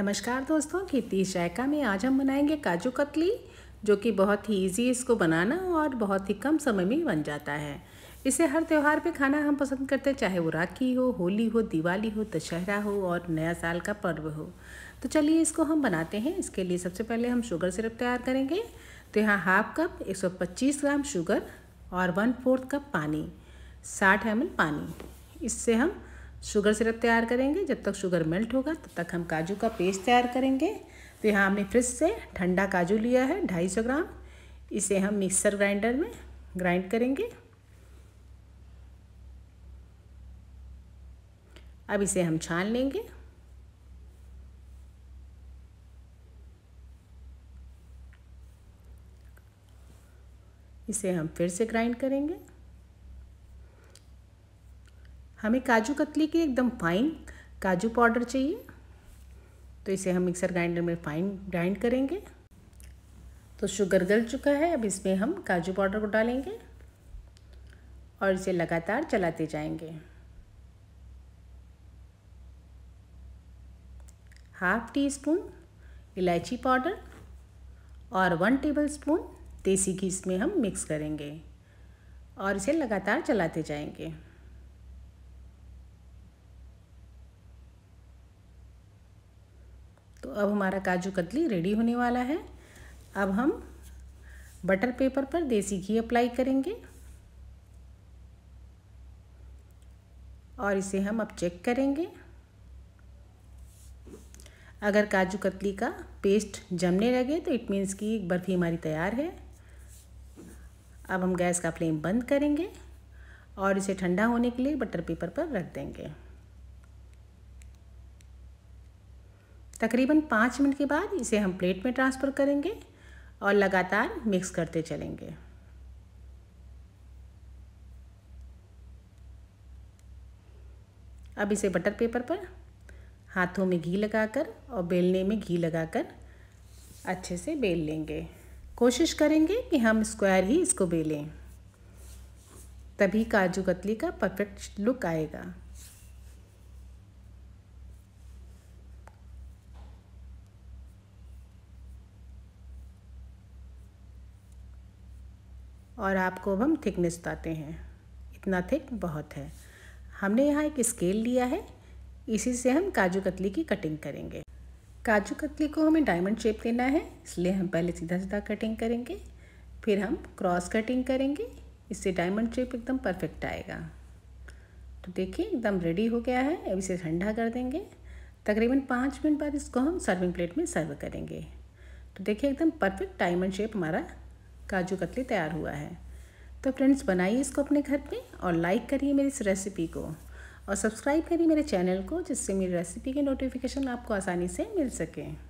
नमस्कार दोस्तों कीर्ति जायका में आज हम बनाएंगे काजू कतली जो कि बहुत ही इजी इसको बनाना और बहुत ही कम समय में बन जाता है इसे हर त्यौहार पे खाना हम पसंद करते हैं चाहे वो राखी हो होली हो दिवाली हो दशहरा हो और नया साल का पर्व हो तो चलिए इसको हम बनाते हैं इसके लिए सबसे पहले हम शुगर सिरप तैयार करेंगे तो यहाँ हाफ कप एक ग्राम शुगर और वन फोर्थ कप पानी साठ एम पानी इससे हम शुगर सिरप तैयार करेंगे जब तक शुगर मेल्ट होगा तब तक हम काजू का पेस्ट तैयार करेंगे तो यहाँ हमने फ्रिज से ठंडा काजू लिया है ढाई सौ ग्राम इसे हम मिक्सर ग्राइंडर में ग्राइंड करेंगे अब इसे हम छान लेंगे इसे हम फिर से ग्राइंड करेंगे हमें काजू कतली की एकदम फाइन काजू पाउडर चाहिए तो इसे हम मिक्सर ग्राइंडर में फाइन ग्राइंड करेंगे तो शुगर गल चुका है अब इसमें हम काजू पाउडर को डालेंगे और इसे लगातार चलाते जाएंगे हाफ टी स्पून इलायची पाउडर और वन टेबल स्पून देसी घी इसमें हम मिक्स करेंगे और इसे लगातार चलाते जाएंगे तो अब हमारा काजू कतली रेडी होने वाला है अब हम बटर पेपर पर देसी घी अप्लाई करेंगे और इसे हम अब चेक करेंगे अगर काजू कतली का पेस्ट जमने लगे तो इट मीन्स कि बर्फ़ी हमारी तैयार है अब हम गैस का फ्लेम बंद करेंगे और इसे ठंडा होने के लिए बटर पेपर पर रख देंगे तकरीबन पाँच मिनट के बाद इसे हम प्लेट में ट्रांसफ़र करेंगे और लगातार मिक्स करते चलेंगे अब इसे बटर पेपर पर हाथों में घी लगाकर और बेलने में घी लगाकर अच्छे से बेल लेंगे कोशिश करेंगे कि हम स्क्वायर ही इसको बेलें तभी काजू कतली का परफेक्ट लुक आएगा और आपको अब हम थिकनेस बताते हैं इतना थिक बहुत है हमने यहाँ एक स्केल लिया है इसी से हम काजू कतली की कटिंग करेंगे काजू कतली को हमें डायमंड शेप देना है इसलिए हम पहले सीधा सीधा कटिंग करेंगे फिर हम क्रॉस कटिंग करेंगे इससे डायमंड शेप एकदम परफेक्ट आएगा तो देखिए एकदम रेडी हो गया है अब इसे ठंडा कर देंगे तकरीबन पाँच मिनट बाद इसको हम सर्विंग प्लेट में सर्व करेंगे तो देखिए एकदम परफेक्ट डायमंड शेप हमारा काजू कतली तैयार हुआ है तो फ्रेंड्स बनाइए इसको अपने घर पे और लाइक करिए मेरी इस रेसिपी को और सब्सक्राइब करिए मेरे चैनल को जिससे मेरी रेसिपी के नोटिफिकेशन आपको आसानी से मिल सके